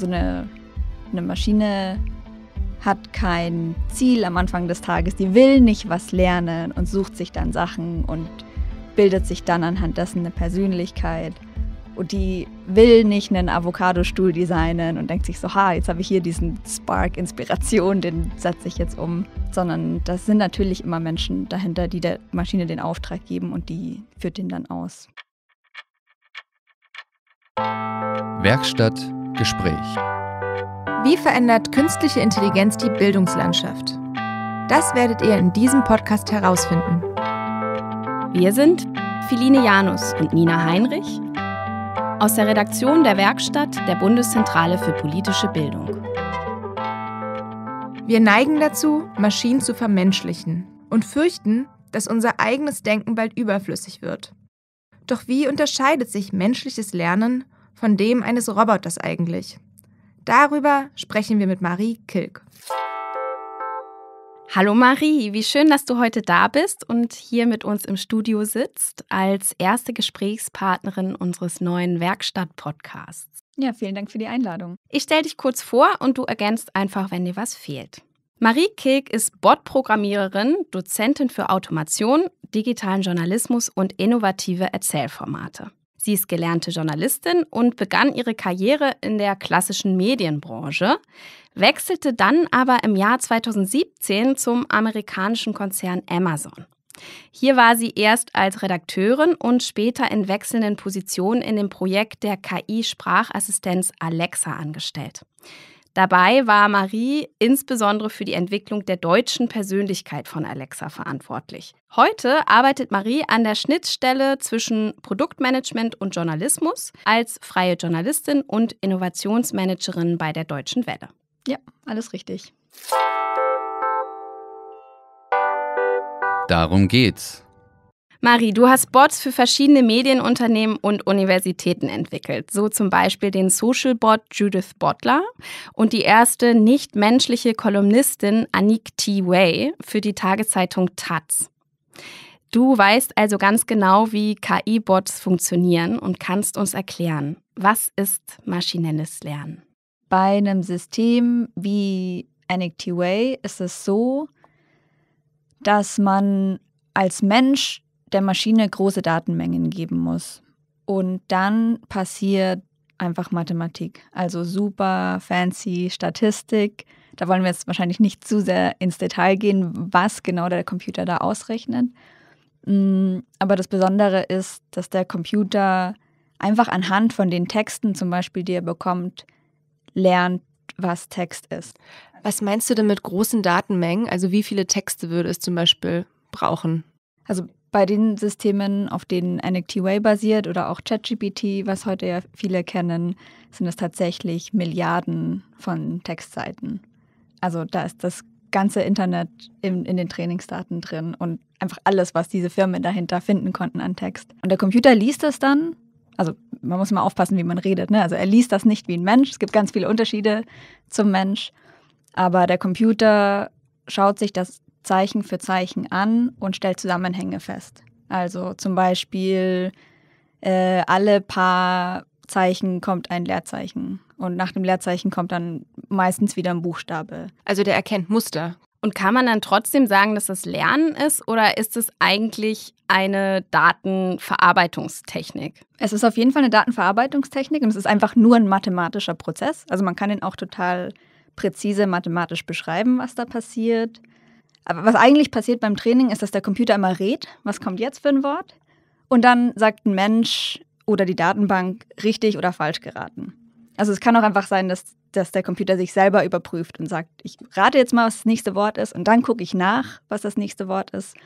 also eine, eine Maschine hat kein Ziel am Anfang des Tages, die will nicht was lernen und sucht sich dann Sachen und bildet sich dann anhand dessen eine Persönlichkeit. Und die will nicht einen Avocado-Stuhl designen und denkt sich so, ha, jetzt habe ich hier diesen Spark-Inspiration, den setze ich jetzt um. Sondern das sind natürlich immer Menschen dahinter, die der Maschine den Auftrag geben und die führt den dann aus. Werkstatt Gespräch. Wie verändert künstliche Intelligenz die Bildungslandschaft? Das werdet ihr in diesem Podcast herausfinden. Wir sind Philine Janus und Nina Heinrich aus der Redaktion der Werkstatt der Bundeszentrale für politische Bildung. Wir neigen dazu, Maschinen zu vermenschlichen und fürchten, dass unser eigenes Denken bald überflüssig wird. Doch wie unterscheidet sich menschliches Lernen von dem eines Roboters eigentlich. Darüber sprechen wir mit Marie Kilk. Hallo Marie, wie schön, dass du heute da bist und hier mit uns im Studio sitzt als erste Gesprächspartnerin unseres neuen Werkstatt-Podcasts. Ja, vielen Dank für die Einladung. Ich stelle dich kurz vor und du ergänzt einfach, wenn dir was fehlt. Marie Kilk ist Bot-Programmiererin, Dozentin für Automation, digitalen Journalismus und innovative Erzählformate. Sie ist gelernte Journalistin und begann ihre Karriere in der klassischen Medienbranche, wechselte dann aber im Jahr 2017 zum amerikanischen Konzern Amazon. Hier war sie erst als Redakteurin und später in wechselnden Positionen in dem Projekt der KI-Sprachassistenz Alexa angestellt. Dabei war Marie insbesondere für die Entwicklung der deutschen Persönlichkeit von Alexa verantwortlich. Heute arbeitet Marie an der Schnittstelle zwischen Produktmanagement und Journalismus als freie Journalistin und Innovationsmanagerin bei der Deutschen Welle. Ja, alles richtig. Darum geht's. Marie, du hast Bots für verschiedene Medienunternehmen und Universitäten entwickelt, so zum Beispiel den Social Bot Judith Bottler und die erste nicht-menschliche Kolumnistin Anik T. Way für die Tageszeitung Taz. Du weißt also ganz genau, wie KI-Bots funktionieren und kannst uns erklären, was ist maschinelles Lernen? Bei einem System wie Anik T. Way ist es so, dass man als Mensch der Maschine große Datenmengen geben muss. Und dann passiert einfach Mathematik. Also super fancy Statistik. Da wollen wir jetzt wahrscheinlich nicht zu sehr ins Detail gehen, was genau der Computer da ausrechnet. Mm, aber das Besondere ist, dass der Computer einfach anhand von den Texten zum Beispiel, die er bekommt, lernt, was Text ist. Was meinst du denn mit großen Datenmengen? Also wie viele Texte würde es zum Beispiel brauchen? Also bei den Systemen, auf denen Way basiert oder auch ChatGPT, was heute ja viele kennen, sind es tatsächlich Milliarden von Textseiten. Also da ist das ganze Internet in, in, den Trainingsdaten drin und einfach alles, was diese Firmen dahinter finden konnten an Text. Und der Computer liest das dann. Also man muss mal aufpassen, wie man redet. Ne? Also er liest das nicht wie ein Mensch. Es gibt ganz viele Unterschiede zum Mensch. Aber der Computer schaut sich das Zeichen für Zeichen an und stellt Zusammenhänge fest. Also zum Beispiel äh, alle paar Zeichen kommt ein Leerzeichen und nach dem Leerzeichen kommt dann meistens wieder ein Buchstabe. Also der erkennt Muster. Und kann man dann trotzdem sagen, dass das Lernen ist oder ist es eigentlich eine Datenverarbeitungstechnik? Es ist auf jeden Fall eine Datenverarbeitungstechnik und es ist einfach nur ein mathematischer Prozess. Also man kann ihn auch total präzise mathematisch beschreiben, was da passiert. Aber was eigentlich passiert beim Training ist, dass der Computer immer rät, was kommt jetzt für ein Wort? Und dann sagt ein Mensch oder die Datenbank richtig oder falsch geraten. Also es kann auch einfach sein, dass, dass der Computer sich selber überprüft und sagt, ich rate jetzt mal, was das nächste Wort ist und dann gucke ich nach, was das nächste Wort ist.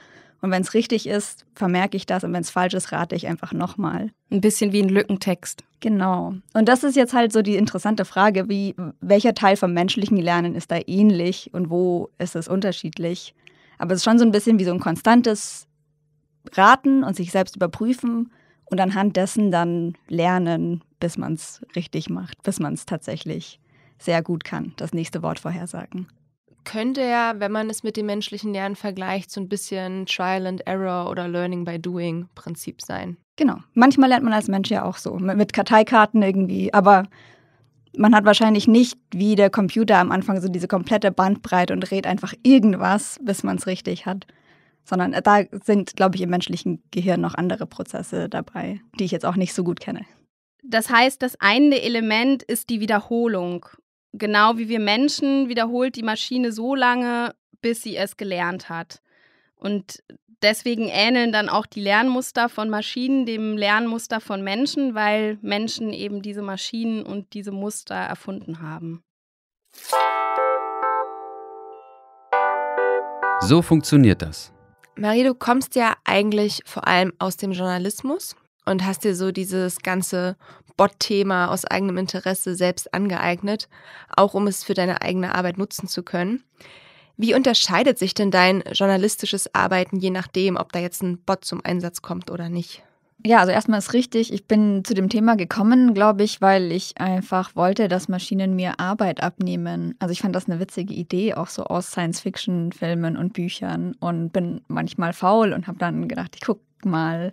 Und wenn es richtig ist, vermerke ich das und wenn es falsch ist, rate ich einfach nochmal. Ein bisschen wie ein Lückentext. Genau. Und das ist jetzt halt so die interessante Frage, wie welcher Teil vom menschlichen Lernen ist da ähnlich und wo ist es unterschiedlich? Aber es ist schon so ein bisschen wie so ein konstantes Raten und sich selbst überprüfen und anhand dessen dann lernen, bis man es richtig macht, bis man es tatsächlich sehr gut kann, das nächste Wort vorhersagen könnte ja, wenn man es mit dem menschlichen Lernen vergleicht, so ein bisschen Trial and Error oder Learning by Doing Prinzip sein. Genau. Manchmal lernt man als Mensch ja auch so, mit Karteikarten irgendwie, aber man hat wahrscheinlich nicht wie der Computer am Anfang so diese komplette Bandbreite und redet einfach irgendwas, bis man es richtig hat. Sondern da sind, glaube ich, im menschlichen Gehirn noch andere Prozesse dabei, die ich jetzt auch nicht so gut kenne. Das heißt, das eine Element ist die Wiederholung Genau wie wir Menschen wiederholt die Maschine so lange, bis sie es gelernt hat. Und deswegen ähneln dann auch die Lernmuster von Maschinen dem Lernmuster von Menschen, weil Menschen eben diese Maschinen und diese Muster erfunden haben. So funktioniert das. Marie, du kommst ja eigentlich vor allem aus dem Journalismus und hast dir so dieses ganze Bot-Thema aus eigenem Interesse selbst angeeignet, auch um es für deine eigene Arbeit nutzen zu können. Wie unterscheidet sich denn dein journalistisches Arbeiten, je nachdem, ob da jetzt ein Bot zum Einsatz kommt oder nicht? Ja, also erstmal ist richtig, ich bin zu dem Thema gekommen, glaube ich, weil ich einfach wollte, dass Maschinen mir Arbeit abnehmen. Also ich fand das eine witzige Idee, auch so aus Science-Fiction-Filmen und Büchern und bin manchmal faul und habe dann gedacht, ich gucke mal,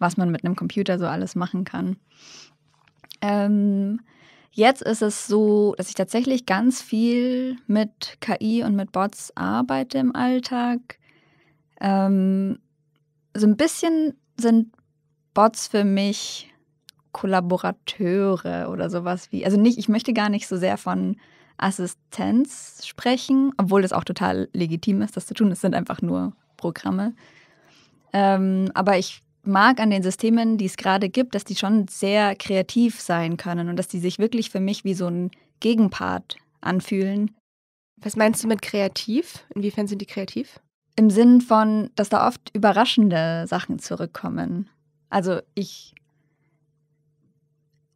was man mit einem Computer so alles machen kann. Ähm, jetzt ist es so, dass ich tatsächlich ganz viel mit KI und mit Bots arbeite im Alltag. Ähm, so ein bisschen sind Bots für mich Kollaborateure oder sowas wie. Also nicht, ich möchte gar nicht so sehr von Assistenz sprechen, obwohl das auch total legitim ist, das zu tun. Es sind einfach nur Programme. Ähm, aber ich mag an den Systemen, die es gerade gibt, dass die schon sehr kreativ sein können und dass die sich wirklich für mich wie so ein Gegenpart anfühlen. Was meinst du mit kreativ? Inwiefern sind die kreativ? Im Sinn von, dass da oft überraschende Sachen zurückkommen. Also ich,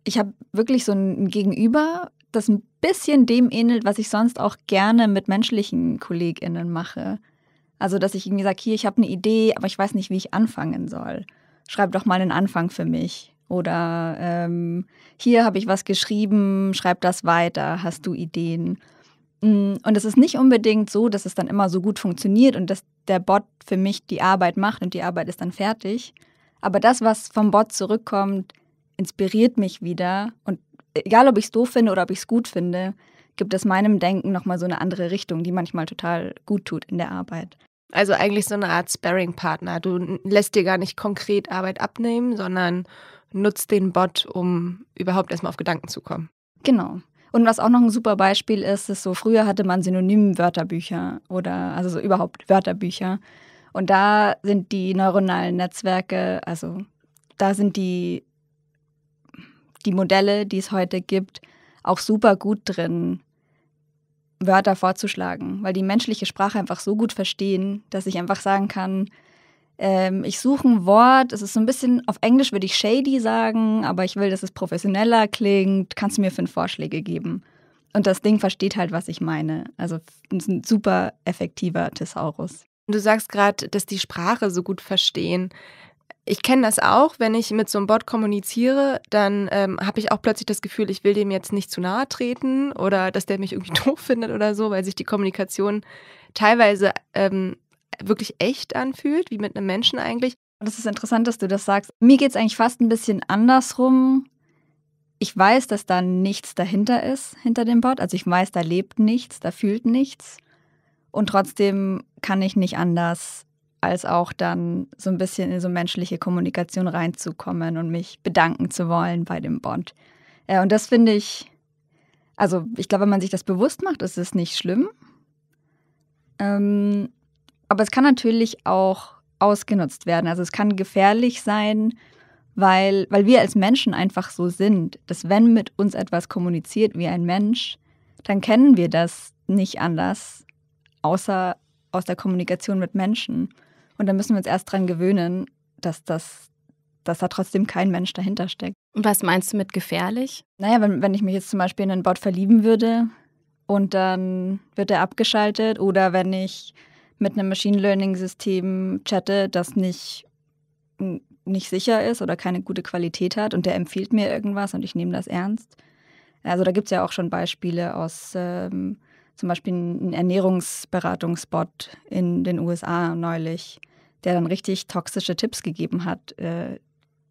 ich habe wirklich so ein Gegenüber, das ein bisschen dem ähnelt, was ich sonst auch gerne mit menschlichen KollegInnen mache. Also, dass ich irgendwie sage, hier, ich habe eine Idee, aber ich weiß nicht, wie ich anfangen soll. Schreib doch mal einen Anfang für mich. Oder ähm, hier habe ich was geschrieben, schreib das weiter, hast du Ideen? Mm, und es ist nicht unbedingt so, dass es dann immer so gut funktioniert und dass der Bot für mich die Arbeit macht und die Arbeit ist dann fertig. Aber das, was vom Bot zurückkommt, inspiriert mich wieder. Und egal, ob ich es doof finde oder ob ich es gut finde, gibt es meinem Denken nochmal so eine andere Richtung, die manchmal total gut tut in der Arbeit. Also eigentlich so eine Art Sparring-Partner. Du lässt dir gar nicht konkret Arbeit abnehmen, sondern nutzt den Bot, um überhaupt erstmal auf Gedanken zu kommen. Genau. Und was auch noch ein super Beispiel ist, ist so, früher hatte man Synonym-Wörterbücher oder also so überhaupt Wörterbücher. Und da sind die neuronalen Netzwerke, also da sind die, die Modelle, die es heute gibt, auch super gut drin, Wörter vorzuschlagen, weil die menschliche Sprache einfach so gut verstehen, dass ich einfach sagen kann, ähm, ich suche ein Wort, es ist so ein bisschen, auf Englisch würde ich shady sagen, aber ich will, dass es professioneller klingt, kannst du mir fünf Vorschläge geben? Und das Ding versteht halt, was ich meine. Also ein super effektiver Thesaurus. Du sagst gerade, dass die Sprache so gut verstehen. Ich kenne das auch, wenn ich mit so einem Bot kommuniziere, dann ähm, habe ich auch plötzlich das Gefühl, ich will dem jetzt nicht zu nahe treten oder dass der mich irgendwie doof findet oder so, weil sich die Kommunikation teilweise ähm, wirklich echt anfühlt, wie mit einem Menschen eigentlich. Das ist interessant, dass du das sagst. Mir geht es eigentlich fast ein bisschen andersrum. Ich weiß, dass da nichts dahinter ist, hinter dem Bot. Also ich weiß, da lebt nichts, da fühlt nichts. Und trotzdem kann ich nicht anders, als auch dann so ein bisschen in so menschliche Kommunikation reinzukommen und mich bedanken zu wollen bei dem Bond. Äh, und das finde ich, also ich glaube, wenn man sich das bewusst macht, ist es nicht schlimm. Ähm, aber es kann natürlich auch ausgenutzt werden. Also es kann gefährlich sein, weil, weil wir als Menschen einfach so sind, dass wenn mit uns etwas kommuniziert wie ein Mensch, dann kennen wir das nicht anders, außer aus der Kommunikation mit Menschen. Und dann müssen wir uns erst dran gewöhnen, dass das dass da trotzdem kein Mensch dahinter steckt. Was meinst du mit gefährlich? Naja, wenn, wenn ich mich jetzt zum Beispiel in einen Bot verlieben würde und dann wird er abgeschaltet oder wenn ich mit einem Machine Learning-System chatte, das nicht, nicht sicher ist oder keine gute Qualität hat und der empfiehlt mir irgendwas und ich nehme das ernst. Also da gibt es ja auch schon Beispiele aus ähm, zum Beispiel einen Ernährungsberatungsbot in den USA neulich, der dann richtig toxische Tipps gegeben hat, äh,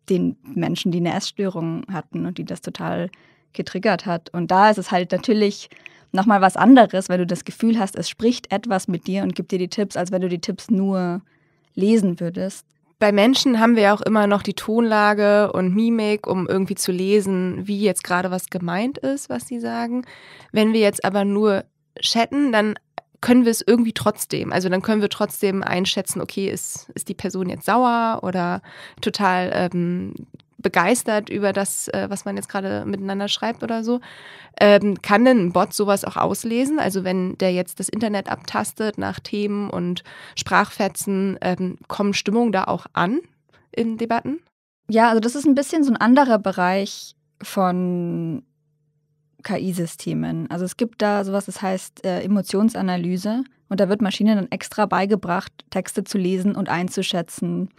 den Menschen, die eine Essstörung hatten und die das total getriggert hat. Und da ist es halt natürlich nochmal was anderes, wenn du das Gefühl hast, es spricht etwas mit dir und gibt dir die Tipps, als wenn du die Tipps nur lesen würdest. Bei Menschen haben wir ja auch immer noch die Tonlage und Mimik, um irgendwie zu lesen, wie jetzt gerade was gemeint ist, was sie sagen. Wenn wir jetzt aber nur chatten, dann können wir es irgendwie trotzdem. Also dann können wir trotzdem einschätzen, okay, ist, ist die Person jetzt sauer oder total ähm, begeistert über das, äh, was man jetzt gerade miteinander schreibt oder so. Ähm, kann denn ein Bot sowas auch auslesen? Also wenn der jetzt das Internet abtastet nach Themen und Sprachfetzen, ähm, kommen Stimmungen da auch an in Debatten? Ja, also das ist ein bisschen so ein anderer Bereich von KI-Systemen. Also es gibt da sowas, das heißt äh, Emotionsanalyse. Und da wird Maschinen dann extra beigebracht, Texte zu lesen und einzuschätzen,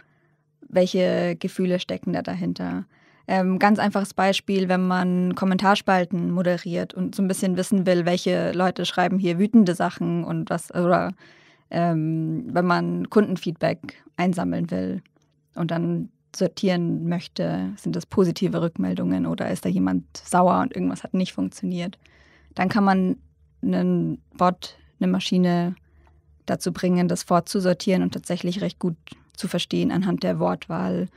welche Gefühle stecken da dahinter. Ähm, ganz einfaches Beispiel, wenn man Kommentarspalten moderiert und so ein bisschen wissen will, welche Leute schreiben hier wütende Sachen und was, oder ähm, wenn man Kundenfeedback einsammeln will und dann sortieren möchte, sind das positive Rückmeldungen oder ist da jemand sauer und irgendwas hat nicht funktioniert, dann kann man einen Bot, eine Maschine dazu bringen, das fortzusortieren und tatsächlich recht gut zu verstehen anhand der Wortwahl,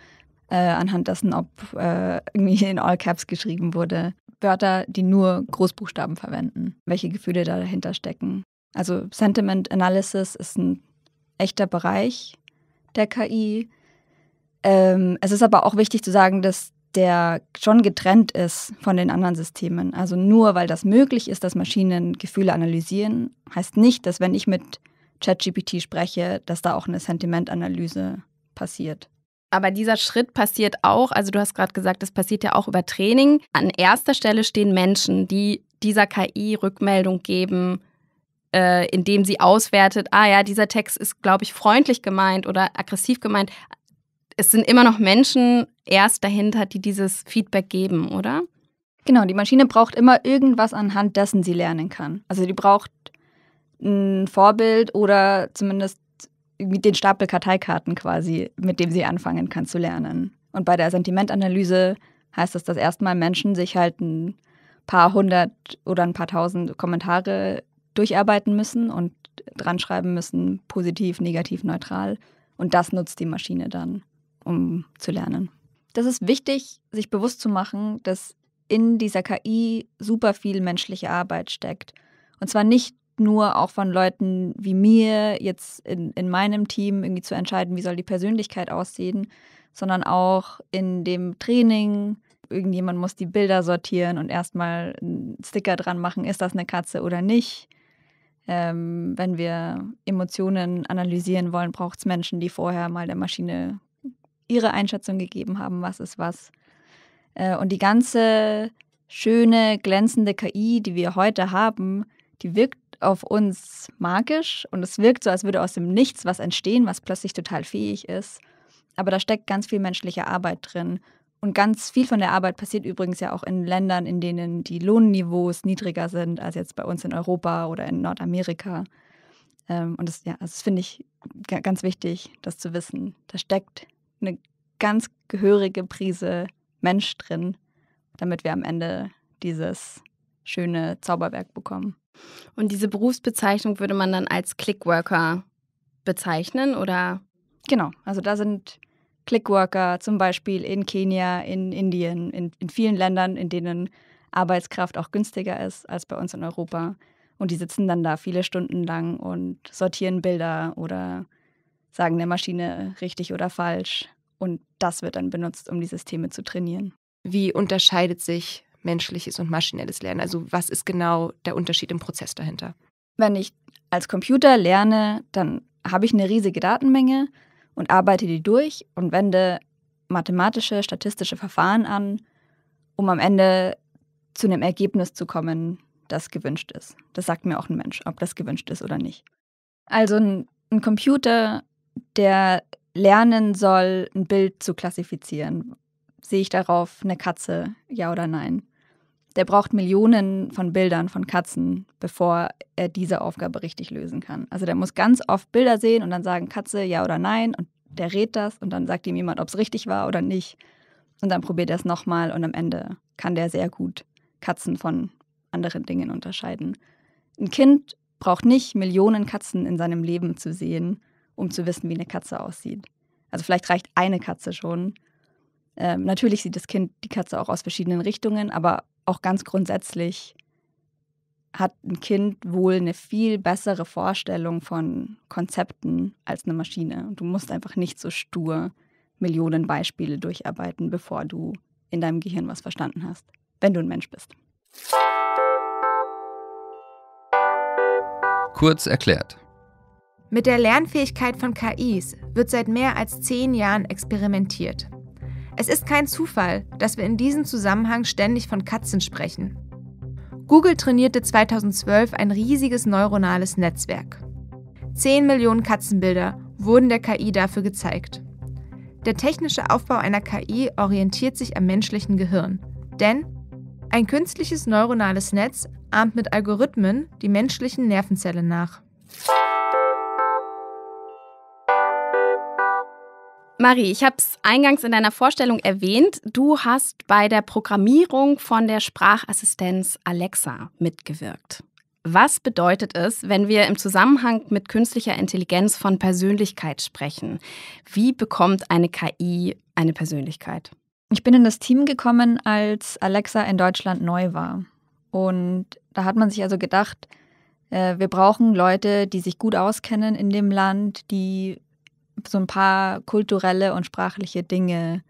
äh, anhand dessen, ob äh, irgendwie in All Caps geschrieben wurde. Wörter, die nur Großbuchstaben verwenden, welche Gefühle da dahinter stecken. Also Sentiment Analysis ist ein echter Bereich der KI, ähm, es ist aber auch wichtig zu sagen, dass der schon getrennt ist von den anderen Systemen. Also nur weil das möglich ist, dass Maschinen Gefühle analysieren, heißt nicht, dass wenn ich mit ChatGPT spreche, dass da auch eine Sentimentanalyse passiert. Aber dieser Schritt passiert auch, also du hast gerade gesagt, das passiert ja auch über Training. An erster Stelle stehen Menschen, die dieser KI Rückmeldung geben, äh, indem sie auswertet, ah ja, dieser Text ist, glaube ich, freundlich gemeint oder aggressiv gemeint es sind immer noch Menschen erst dahinter, die dieses Feedback geben, oder? Genau, die Maschine braucht immer irgendwas, anhand dessen sie lernen kann. Also die braucht ein Vorbild oder zumindest den Stapel Karteikarten quasi, mit dem sie anfangen kann zu lernen. Und bei der Sentimentanalyse heißt das, dass erstmal Menschen sich halt ein paar hundert oder ein paar tausend Kommentare durcharbeiten müssen und dran schreiben müssen, positiv, negativ, neutral. Und das nutzt die Maschine dann um zu lernen. Das ist wichtig, sich bewusst zu machen, dass in dieser KI super viel menschliche Arbeit steckt. Und zwar nicht nur auch von Leuten wie mir jetzt in, in meinem Team irgendwie zu entscheiden, wie soll die Persönlichkeit aussehen, sondern auch in dem Training. Irgendjemand muss die Bilder sortieren und erstmal einen Sticker dran machen, ist das eine Katze oder nicht. Ähm, wenn wir Emotionen analysieren wollen, braucht es Menschen, die vorher mal der Maschine ihre Einschätzung gegeben haben, was ist was. Äh, und die ganze schöne, glänzende KI, die wir heute haben, die wirkt auf uns magisch und es wirkt so, als würde aus dem Nichts was entstehen, was plötzlich total fähig ist. Aber da steckt ganz viel menschliche Arbeit drin. Und ganz viel von der Arbeit passiert übrigens ja auch in Ländern, in denen die Lohnniveaus niedriger sind als jetzt bei uns in Europa oder in Nordamerika. Ähm, und das, ja, das finde ich ganz wichtig, das zu wissen. Da steckt eine ganz gehörige Prise Mensch drin, damit wir am Ende dieses schöne Zauberwerk bekommen. Und diese Berufsbezeichnung würde man dann als Clickworker bezeichnen, oder? Genau, also da sind Clickworker zum Beispiel in Kenia, in Indien, in, in vielen Ländern, in denen Arbeitskraft auch günstiger ist als bei uns in Europa. Und die sitzen dann da viele Stunden lang und sortieren Bilder oder sagen der Maschine richtig oder falsch. Und das wird dann benutzt, um die Systeme zu trainieren. Wie unterscheidet sich menschliches und maschinelles Lernen? Also was ist genau der Unterschied im Prozess dahinter? Wenn ich als Computer lerne, dann habe ich eine riesige Datenmenge und arbeite die durch und wende mathematische, statistische Verfahren an, um am Ende zu einem Ergebnis zu kommen, das gewünscht ist. Das sagt mir auch ein Mensch, ob das gewünscht ist oder nicht. Also ein, ein Computer der lernen soll, ein Bild zu klassifizieren. Sehe ich darauf eine Katze, ja oder nein? Der braucht Millionen von Bildern von Katzen, bevor er diese Aufgabe richtig lösen kann. Also der muss ganz oft Bilder sehen und dann sagen Katze, ja oder nein. Und der rät das und dann sagt ihm jemand, ob es richtig war oder nicht. Und dann probiert er es nochmal und am Ende kann der sehr gut Katzen von anderen Dingen unterscheiden. Ein Kind braucht nicht Millionen Katzen in seinem Leben zu sehen, um zu wissen, wie eine Katze aussieht. Also vielleicht reicht eine Katze schon. Ähm, natürlich sieht das Kind die Katze auch aus verschiedenen Richtungen, aber auch ganz grundsätzlich hat ein Kind wohl eine viel bessere Vorstellung von Konzepten als eine Maschine. du musst einfach nicht so stur Millionen Beispiele durcharbeiten, bevor du in deinem Gehirn was verstanden hast, wenn du ein Mensch bist. Kurz erklärt. Mit der Lernfähigkeit von KIs wird seit mehr als zehn Jahren experimentiert. Es ist kein Zufall, dass wir in diesem Zusammenhang ständig von Katzen sprechen. Google trainierte 2012 ein riesiges neuronales Netzwerk. Zehn Millionen Katzenbilder wurden der KI dafür gezeigt. Der technische Aufbau einer KI orientiert sich am menschlichen Gehirn, denn ein künstliches neuronales Netz ahmt mit Algorithmen die menschlichen Nervenzellen nach. Marie, ich habe es eingangs in deiner Vorstellung erwähnt. Du hast bei der Programmierung von der Sprachassistenz Alexa mitgewirkt. Was bedeutet es, wenn wir im Zusammenhang mit künstlicher Intelligenz von Persönlichkeit sprechen? Wie bekommt eine KI eine Persönlichkeit? Ich bin in das Team gekommen, als Alexa in Deutschland neu war. Und da hat man sich also gedacht, äh, wir brauchen Leute, die sich gut auskennen in dem Land, die so ein paar kulturelle und sprachliche Dinge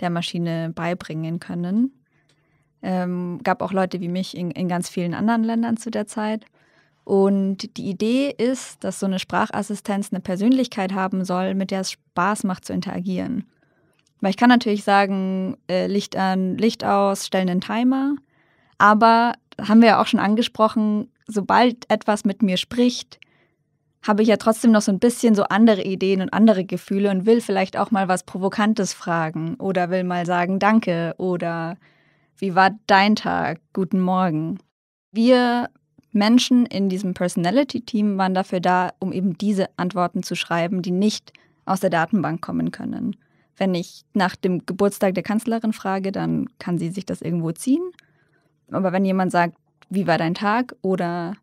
der Maschine beibringen können. Ähm, gab auch Leute wie mich in, in ganz vielen anderen Ländern zu der Zeit. Und die Idee ist, dass so eine Sprachassistenz eine Persönlichkeit haben soll, mit der es Spaß macht zu interagieren. Weil ich kann natürlich sagen, äh, Licht an, Licht aus, stellen einen Timer. Aber haben wir ja auch schon angesprochen, sobald etwas mit mir spricht, habe ich ja trotzdem noch so ein bisschen so andere Ideen und andere Gefühle und will vielleicht auch mal was Provokantes fragen oder will mal sagen Danke oder wie war dein Tag? Guten Morgen. Wir Menschen in diesem Personality-Team waren dafür da, um eben diese Antworten zu schreiben, die nicht aus der Datenbank kommen können. Wenn ich nach dem Geburtstag der Kanzlerin frage, dann kann sie sich das irgendwo ziehen. Aber wenn jemand sagt, wie war dein Tag oder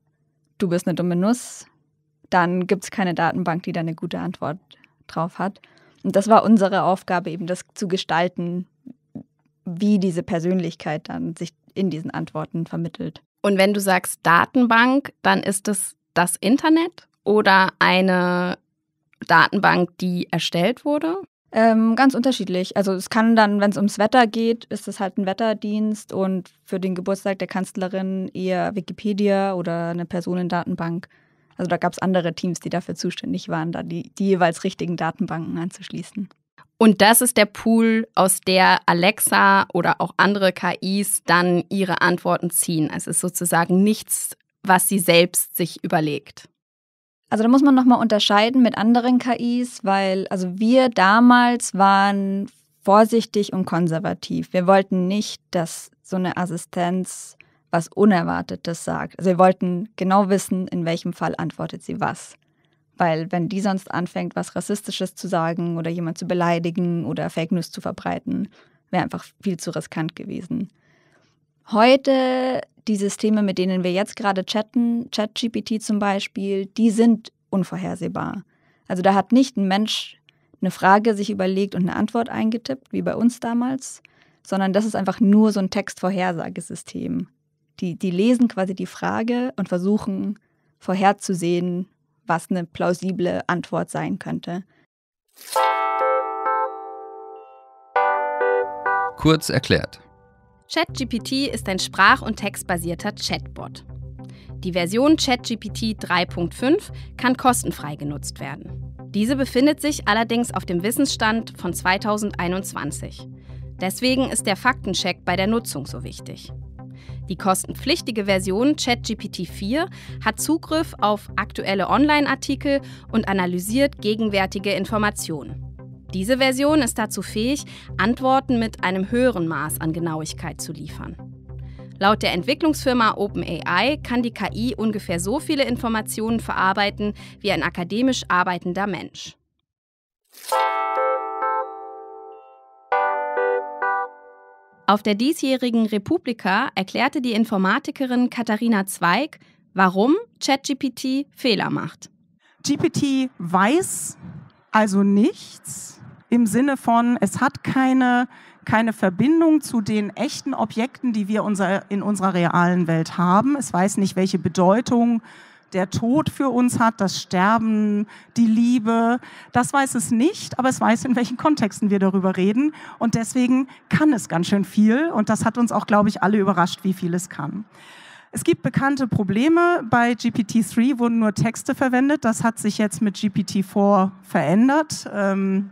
du bist eine dumme Nuss, dann gibt es keine Datenbank, die da eine gute Antwort drauf hat. Und das war unsere Aufgabe, eben das zu gestalten, wie diese Persönlichkeit dann sich in diesen Antworten vermittelt. Und wenn du sagst Datenbank, dann ist es das Internet oder eine Datenbank, die erstellt wurde? Ähm, ganz unterschiedlich. Also es kann dann, wenn es ums Wetter geht, ist es halt ein Wetterdienst und für den Geburtstag der Kanzlerin eher Wikipedia oder eine Personendatenbank. Also da gab es andere Teams, die dafür zuständig waren, da die, die jeweils richtigen Datenbanken anzuschließen. Und das ist der Pool, aus der Alexa oder auch andere KIs dann ihre Antworten ziehen. Also es ist sozusagen nichts, was sie selbst sich überlegt. Also da muss man nochmal unterscheiden mit anderen KIs, weil also wir damals waren vorsichtig und konservativ. Wir wollten nicht, dass so eine Assistenz was Unerwartetes sagt. Also wir wollten genau wissen, in welchem Fall antwortet sie was. Weil wenn die sonst anfängt, was Rassistisches zu sagen oder jemand zu beleidigen oder Fake News zu verbreiten, wäre einfach viel zu riskant gewesen. Heute, die Systeme, mit denen wir jetzt gerade chatten, ChatGPT zum Beispiel, die sind unvorhersehbar. Also da hat nicht ein Mensch eine Frage sich überlegt und eine Antwort eingetippt, wie bei uns damals, sondern das ist einfach nur so ein Textvorhersagesystem die, die lesen quasi die Frage und versuchen vorherzusehen, was eine plausible Antwort sein könnte. Kurz erklärt. ChatGPT ist ein sprach- und textbasierter Chatbot. Die Version ChatGPT 3.5 kann kostenfrei genutzt werden. Diese befindet sich allerdings auf dem Wissensstand von 2021. Deswegen ist der Faktencheck bei der Nutzung so wichtig. Die kostenpflichtige Version ChatGPT 4 hat Zugriff auf aktuelle Online-Artikel und analysiert gegenwärtige Informationen. Diese Version ist dazu fähig, Antworten mit einem höheren Maß an Genauigkeit zu liefern. Laut der Entwicklungsfirma OpenAI kann die KI ungefähr so viele Informationen verarbeiten wie ein akademisch arbeitender Mensch. Auf der diesjährigen Republika erklärte die Informatikerin Katharina Zweig, warum ChatGPT Fehler macht. GPT weiß also nichts im Sinne von, es hat keine, keine Verbindung zu den echten Objekten, die wir unser, in unserer realen Welt haben. Es weiß nicht, welche Bedeutung der Tod für uns hat, das Sterben, die Liebe. Das weiß es nicht, aber es weiß, in welchen Kontexten wir darüber reden. Und deswegen kann es ganz schön viel. Und das hat uns auch, glaube ich, alle überrascht, wie viel es kann. Es gibt bekannte Probleme. Bei GPT-3 wurden nur Texte verwendet. Das hat sich jetzt mit GPT-4 verändert. Ähm,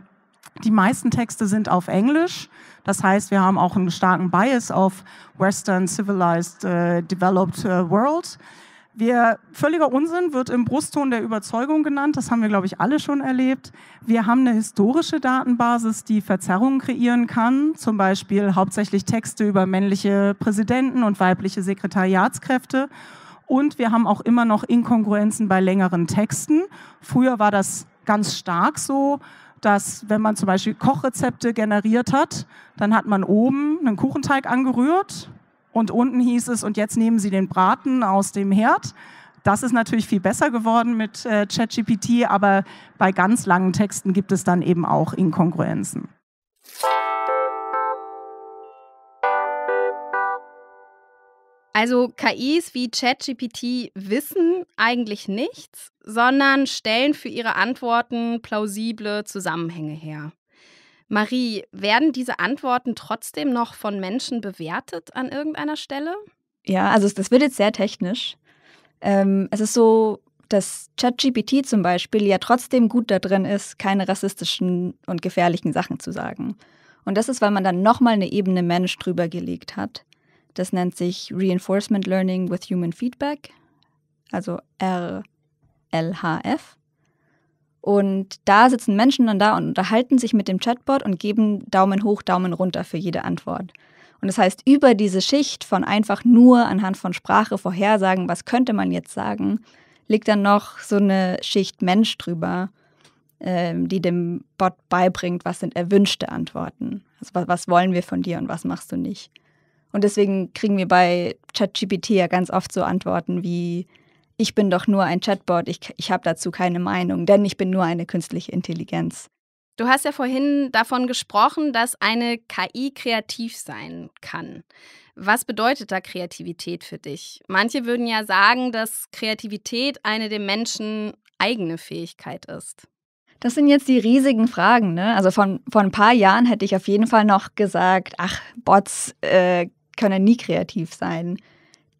die meisten Texte sind auf Englisch. Das heißt, wir haben auch einen starken Bias auf Western Civilized äh, Developed äh, World. Wir, völliger Unsinn wird im Brustton der Überzeugung genannt. Das haben wir, glaube ich, alle schon erlebt. Wir haben eine historische Datenbasis, die Verzerrungen kreieren kann. Zum Beispiel hauptsächlich Texte über männliche Präsidenten und weibliche Sekretariatskräfte. Und wir haben auch immer noch Inkongruenzen bei längeren Texten. Früher war das ganz stark so dass wenn man zum Beispiel Kochrezepte generiert hat, dann hat man oben einen Kuchenteig angerührt, und unten hieß es, und jetzt nehmen Sie den Braten aus dem Herd. Das ist natürlich viel besser geworden mit äh, ChatGPT, aber bei ganz langen Texten gibt es dann eben auch Inkongruenzen. Also KIs wie ChatGPT wissen eigentlich nichts, sondern stellen für ihre Antworten plausible Zusammenhänge her. Marie, werden diese Antworten trotzdem noch von Menschen bewertet an irgendeiner Stelle? Ja, also das wird jetzt sehr technisch. Ähm, es ist so, dass ChatGPT zum Beispiel ja trotzdem gut da drin ist, keine rassistischen und gefährlichen Sachen zu sagen. Und das ist, weil man dann nochmal eine Ebene Mensch drüber gelegt hat. Das nennt sich Reinforcement Learning with Human Feedback, also RLHF. Und da sitzen Menschen dann da und unterhalten sich mit dem Chatbot und geben Daumen hoch, Daumen runter für jede Antwort. Und das heißt, über diese Schicht von einfach nur anhand von Sprache vorhersagen, was könnte man jetzt sagen, liegt dann noch so eine Schicht Mensch drüber, ähm, die dem Bot beibringt, was sind erwünschte Antworten. Also was, was wollen wir von dir und was machst du nicht. Und deswegen kriegen wir bei ChatGPT ja ganz oft so Antworten wie, ich bin doch nur ein Chatbot, ich, ich habe dazu keine Meinung, denn ich bin nur eine künstliche Intelligenz. Du hast ja vorhin davon gesprochen, dass eine KI kreativ sein kann. Was bedeutet da Kreativität für dich? Manche würden ja sagen, dass Kreativität eine dem Menschen eigene Fähigkeit ist. Das sind jetzt die riesigen Fragen. Ne? Also von, von ein paar Jahren hätte ich auf jeden Fall noch gesagt, ach, Bots äh, können nie kreativ sein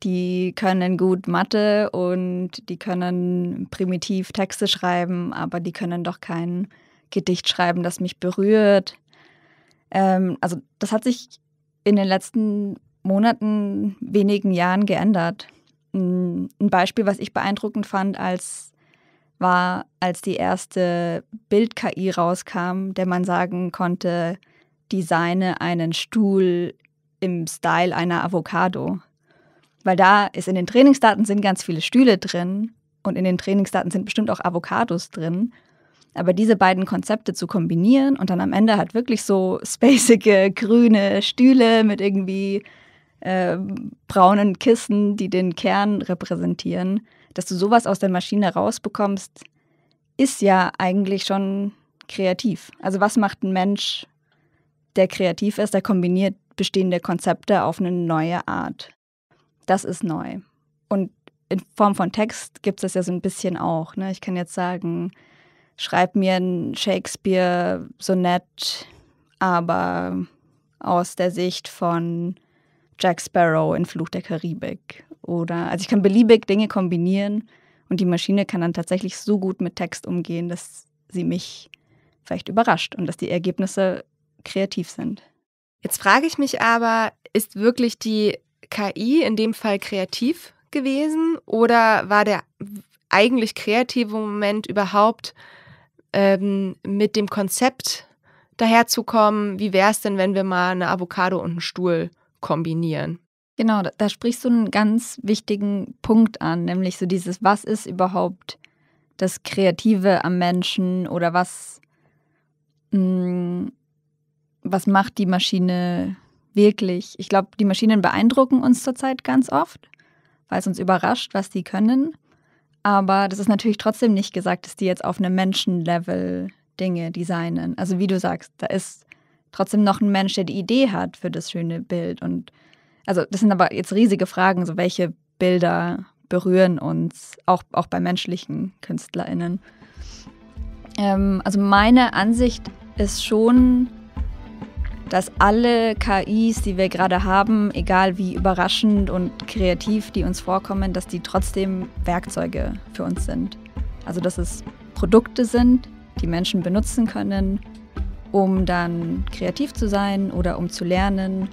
die können gut Mathe und die können primitiv Texte schreiben, aber die können doch kein Gedicht schreiben, das mich berührt. Ähm, also das hat sich in den letzten Monaten, wenigen Jahren geändert. Ein Beispiel, was ich beeindruckend fand, als war, als die erste Bild-KI rauskam, der man sagen konnte, designe einen Stuhl im Style einer Avocado. Weil da ist in den Trainingsdaten sind ganz viele Stühle drin und in den Trainingsdaten sind bestimmt auch Avocados drin. Aber diese beiden Konzepte zu kombinieren und dann am Ende halt wirklich so spacige grüne Stühle mit irgendwie äh, braunen Kissen, die den Kern repräsentieren, dass du sowas aus der Maschine rausbekommst, ist ja eigentlich schon kreativ. Also was macht ein Mensch, der kreativ ist, der kombiniert bestehende Konzepte auf eine neue Art? Das ist neu. Und in Form von Text gibt es das ja so ein bisschen auch. Ne? Ich kann jetzt sagen, schreib mir ein Shakespeare-Sonett, aber aus der Sicht von Jack Sparrow in Fluch der Karibik. Oder, also ich kann beliebig Dinge kombinieren und die Maschine kann dann tatsächlich so gut mit Text umgehen, dass sie mich vielleicht überrascht und dass die Ergebnisse kreativ sind. Jetzt frage ich mich aber, ist wirklich die KI in dem Fall kreativ gewesen oder war der eigentlich kreative Moment überhaupt ähm, mit dem Konzept daherzukommen, wie wäre es denn, wenn wir mal eine Avocado und einen Stuhl kombinieren? Genau, da, da sprichst du einen ganz wichtigen Punkt an, nämlich so dieses, was ist überhaupt das Kreative am Menschen oder was, mh, mm, was macht die Maschine wirklich, ich glaube, die Maschinen beeindrucken uns zurzeit ganz oft, weil es uns überrascht, was die können. Aber das ist natürlich trotzdem nicht gesagt, dass die jetzt auf einem Menschenlevel Dinge designen. Also wie du sagst, da ist trotzdem noch ein Mensch, der die Idee hat für das schöne Bild. Und also das sind aber jetzt riesige Fragen, so welche Bilder berühren uns, auch, auch bei menschlichen KünstlerInnen. Ähm, also meine Ansicht ist schon, dass alle KIs, die wir gerade haben, egal wie überraschend und kreativ die uns vorkommen, dass die trotzdem Werkzeuge für uns sind. Also dass es Produkte sind, die Menschen benutzen können, um dann kreativ zu sein oder um zu lernen,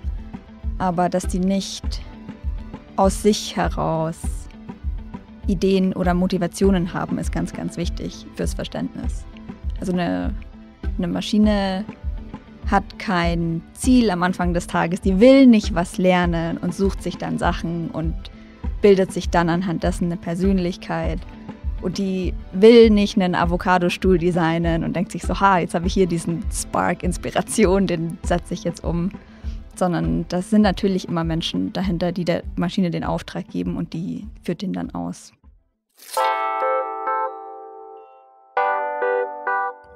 aber dass die nicht aus sich heraus Ideen oder Motivationen haben, ist ganz, ganz wichtig fürs Verständnis. Also eine, eine Maschine hat kein Ziel am Anfang des Tages, die will nicht was lernen und sucht sich dann Sachen und bildet sich dann anhand dessen eine Persönlichkeit. Und die will nicht einen Avocado-Stuhl designen und denkt sich so, ha, jetzt habe ich hier diesen Spark Inspiration, den setze ich jetzt um. Sondern das sind natürlich immer Menschen dahinter, die der Maschine den Auftrag geben und die führt den dann aus.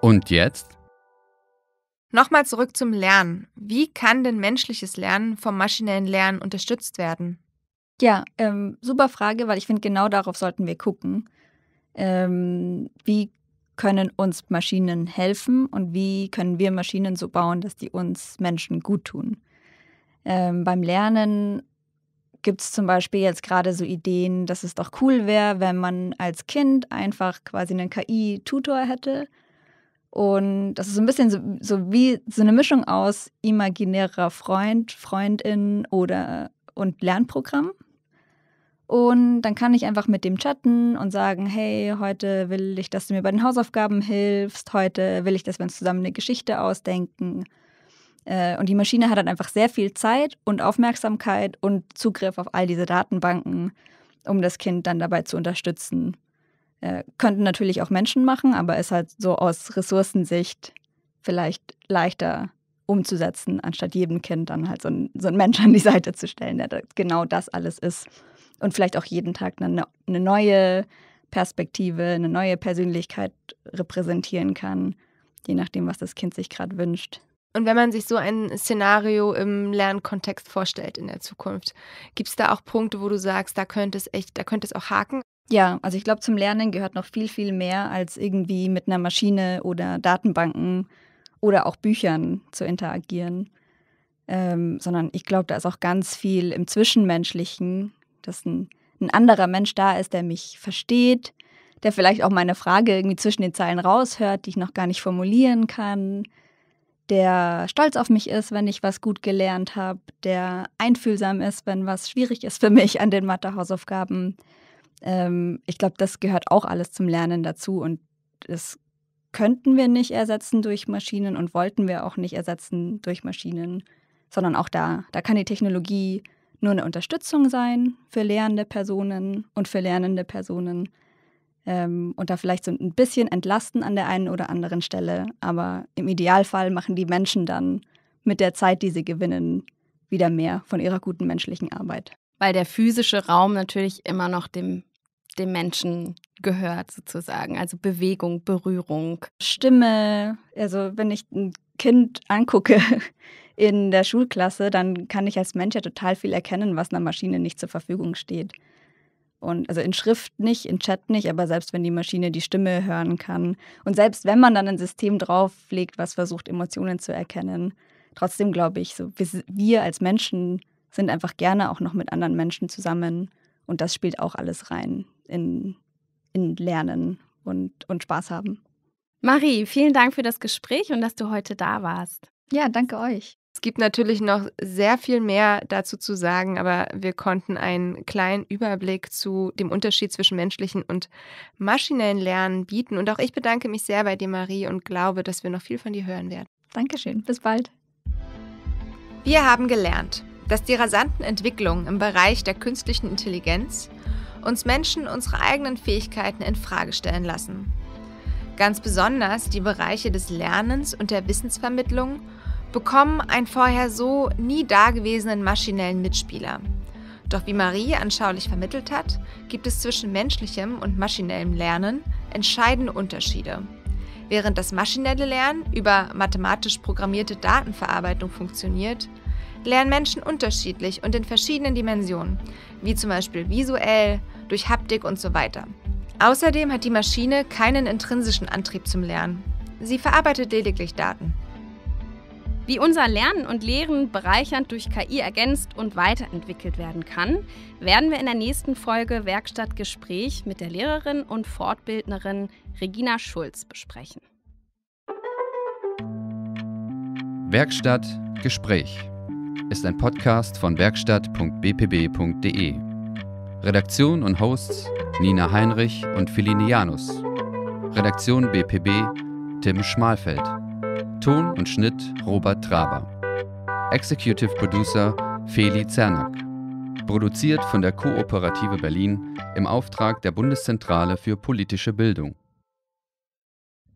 Und jetzt Nochmal zurück zum Lernen. Wie kann denn menschliches Lernen vom maschinellen Lernen unterstützt werden? Ja, ähm, super Frage, weil ich finde, genau darauf sollten wir gucken. Ähm, wie können uns Maschinen helfen und wie können wir Maschinen so bauen, dass die uns Menschen gut tun? Ähm, beim Lernen gibt es zum Beispiel jetzt gerade so Ideen, dass es doch cool wäre, wenn man als Kind einfach quasi einen KI-Tutor hätte und das ist so ein bisschen so, so, wie so eine Mischung aus imaginärer Freund, Freundin oder und Lernprogramm. Und dann kann ich einfach mit dem chatten und sagen, hey, heute will ich, dass du mir bei den Hausaufgaben hilfst, heute will ich, dass wir uns zusammen eine Geschichte ausdenken. Äh, und die Maschine hat dann einfach sehr viel Zeit und Aufmerksamkeit und Zugriff auf all diese Datenbanken, um das Kind dann dabei zu unterstützen, äh, könnten natürlich auch Menschen machen, aber ist halt so aus Ressourcensicht vielleicht leichter umzusetzen, anstatt jedem Kind dann halt so, ein, so einen Mensch an die Seite zu stellen, der genau das alles ist. Und vielleicht auch jeden Tag eine, eine neue Perspektive, eine neue Persönlichkeit repräsentieren kann, je nachdem, was das Kind sich gerade wünscht. Und wenn man sich so ein Szenario im Lernkontext vorstellt in der Zukunft, gibt es da auch Punkte, wo du sagst, da könnte es echt, da könnte es auch haken? Ja, also ich glaube, zum Lernen gehört noch viel, viel mehr, als irgendwie mit einer Maschine oder Datenbanken oder auch Büchern zu interagieren. Ähm, sondern ich glaube, da ist auch ganz viel im Zwischenmenschlichen, dass ein, ein anderer Mensch da ist, der mich versteht, der vielleicht auch meine Frage irgendwie zwischen den Zeilen raushört, die ich noch gar nicht formulieren kann, der stolz auf mich ist, wenn ich was gut gelernt habe, der einfühlsam ist, wenn was schwierig ist für mich an den Mathehausaufgaben. hausaufgaben ähm, ich glaube, das gehört auch alles zum Lernen dazu und das könnten wir nicht ersetzen durch Maschinen und wollten wir auch nicht ersetzen durch Maschinen, sondern auch da, da kann die Technologie nur eine Unterstützung sein für lehrende Personen und für lernende Personen ähm, und da vielleicht so ein bisschen entlasten an der einen oder anderen Stelle, aber im Idealfall machen die Menschen dann mit der Zeit, die sie gewinnen, wieder mehr von ihrer guten menschlichen Arbeit. Weil der physische Raum natürlich immer noch dem dem Menschen gehört sozusagen. Also Bewegung, Berührung. Stimme. Also wenn ich ein Kind angucke in der Schulklasse, dann kann ich als Mensch ja total viel erkennen, was einer Maschine nicht zur Verfügung steht. Und also in Schrift nicht, in Chat nicht, aber selbst wenn die Maschine die Stimme hören kann und selbst wenn man dann ein System drauflegt, was versucht, Emotionen zu erkennen, trotzdem glaube ich, so, wir als Menschen sind einfach gerne auch noch mit anderen Menschen zusammen und das spielt auch alles rein in, in Lernen und, und Spaß haben. Marie, vielen Dank für das Gespräch und dass du heute da warst. Ja, danke euch. Es gibt natürlich noch sehr viel mehr dazu zu sagen, aber wir konnten einen kleinen Überblick zu dem Unterschied zwischen menschlichen und maschinellen Lernen bieten. Und auch ich bedanke mich sehr bei dir, Marie, und glaube, dass wir noch viel von dir hören werden. Dankeschön, bis bald. Wir haben gelernt, dass die rasanten Entwicklungen im Bereich der künstlichen Intelligenz uns Menschen unsere eigenen Fähigkeiten in Frage stellen lassen. Ganz besonders die Bereiche des Lernens und der Wissensvermittlung bekommen einen vorher so nie dagewesenen maschinellen Mitspieler. Doch wie Marie anschaulich vermittelt hat, gibt es zwischen menschlichem und maschinellem Lernen entscheidende Unterschiede. Während das maschinelle Lernen über mathematisch programmierte Datenverarbeitung funktioniert, lernen Menschen unterschiedlich und in verschiedenen Dimensionen, wie zum Beispiel visuell, durch Haptik und so weiter. Außerdem hat die Maschine keinen intrinsischen Antrieb zum Lernen. Sie verarbeitet lediglich Daten. Wie unser Lernen und Lehren bereichernd durch KI ergänzt und weiterentwickelt werden kann, werden wir in der nächsten Folge Werkstattgespräch mit der Lehrerin und Fortbildnerin Regina Schulz besprechen. Werkstatt Gespräch ist ein Podcast von werkstatt.bpb.de. Redaktion und Hosts Nina Heinrich und Felinianus. Redaktion BPB Tim Schmalfeld. Ton und Schnitt Robert Traber. Executive Producer Feli Zernack. Produziert von der Kooperative Berlin im Auftrag der Bundeszentrale für politische Bildung.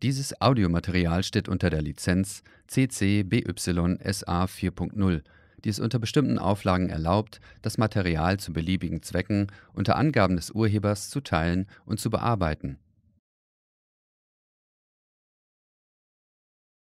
Dieses Audiomaterial steht unter der Lizenz CC BY SA 4.0 die es unter bestimmten Auflagen erlaubt, das Material zu beliebigen Zwecken unter Angaben des Urhebers zu teilen und zu bearbeiten